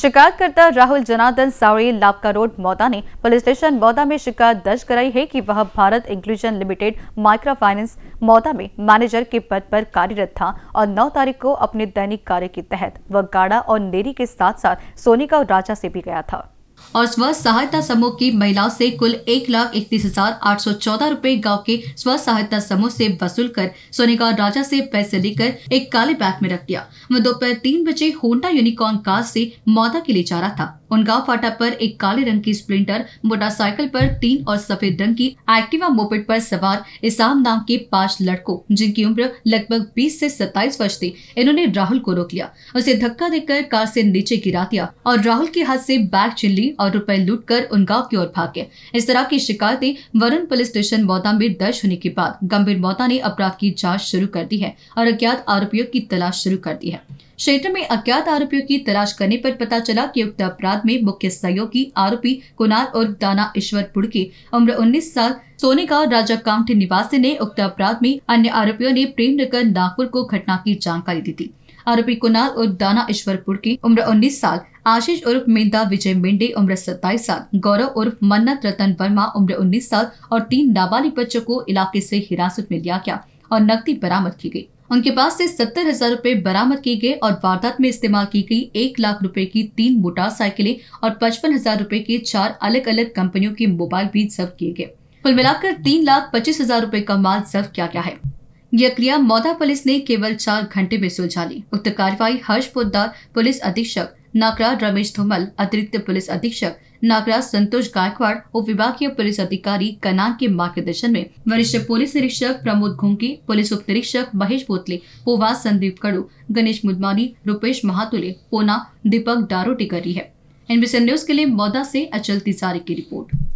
शिकायतकर्ता राहुल जनार्दन सावड़ी लापका रोड मौदा ने police station Mouda में शिकायत दर्ज कराई है कि वह Bharat inclusion limited micro finance Mouda में मैनेजर के पद पर कार्यरत था और 9 तारीख को अपने दैनिक कार्य के तहत वह गाड़ा और नेरी के साथ साथ सोनी का राजा से भी गया था और स्व सहायता समूह की महिलाओं से कुल एक लाख इकतीस हजार आठ सौ चौदह रूपए गाँव के स्व सहायता समूह से वसूल कर सोनेगा राजा से पैसे लेकर एक काले बैग में रख दिया वह दोपहर तीन बजे होंडा यूनिकॉर्न कार से मौदा के लिए जा रहा था उनका फाटा पर एक काले रंग की स्प्लिंटर मोटरसाइकिल पर तीन और सफेद रंग की एक्टिवा मोपेट पर सवार इसाम नाम के पांच लड़कों जिनकी उम्र लगभग 20 से 27 वर्ष थी इन्होंने राहुल को रोक लिया उसे धक्का देकर कार से नीचे गिरा दिया और राहुल के हाथ से बैग चिल्ली और रुपए लूट कर उन गांव की ओर भाग गए इस तरह की शिकायतें वरुण पुलिस स्टेशन मौता में दर्ज होने के बाद गंभीर मौता ने अपराध की जाँच शुरू कर दी है और अज्ञात आरोपियों की तलाश शुरू कर दी है क्षेत्र में अज्ञात आरोपियों की तलाश करने पर पता चला कि उक्त अपराध में मुख्य सहयोगी आरोपी कुनाल और दाना ईश्वर पुड़के उम्र 19 साल सोने का राजा कांठ निवासी ने उक्त अपराध में अन्य आरोपियों ने प्रेम नगर नागपुर को घटना की जानकारी दी थी आरोपी कुनाल और दाना ईश्वर पुड़के उम्र 19 साल आशीष उर्फ मेन्दा विजय मेंढे उम्र 27 साल गौरव उर्फ मन्नत रतन वर्मा उम्र 19 साल और तीन नाबालिग बच्चों को इलाके से हिरासत में लिया गया और नकदी बरामद की गई उनके पास से सत्तर हजार रूपए बरामद किए गए और वारदात में इस्तेमाल की गई एक लाख रुपए की तीन मोटरसाइकिलें और पचपन हजार रूपए के चार अलग अलग कंपनियों के मोबाइल भी जब्त किए गए कुल मिलाकर तीन लाख पच्चीस हजार रूपए का माल जब्त किया गया है यह क्रिया मौदा पुलिस ने केवल चार घंटे में सुलझा ली उक्त कार्रवाई हर्ष पुलिस अधीक्षक नागराज रमेश धूमल अतिरिक्त पुलिस अधीक्षक नागराज संतोष गायकवाड़ और विभागीय पुलिस अधिकारी कनान के मार्गदर्शन में वरिष्ठ पुलिस निरीक्षक प्रमोद घुंकी पुलिस उप निरीक्षक महेश बोतले पोवा संदीप कड़ू गणेश मुदमानी रूपेश महातुले पोना दीपक डारोटी कर रही है एनबीसी न्यूज के लिए मौदा से अचल तिजारी की रिपोर्ट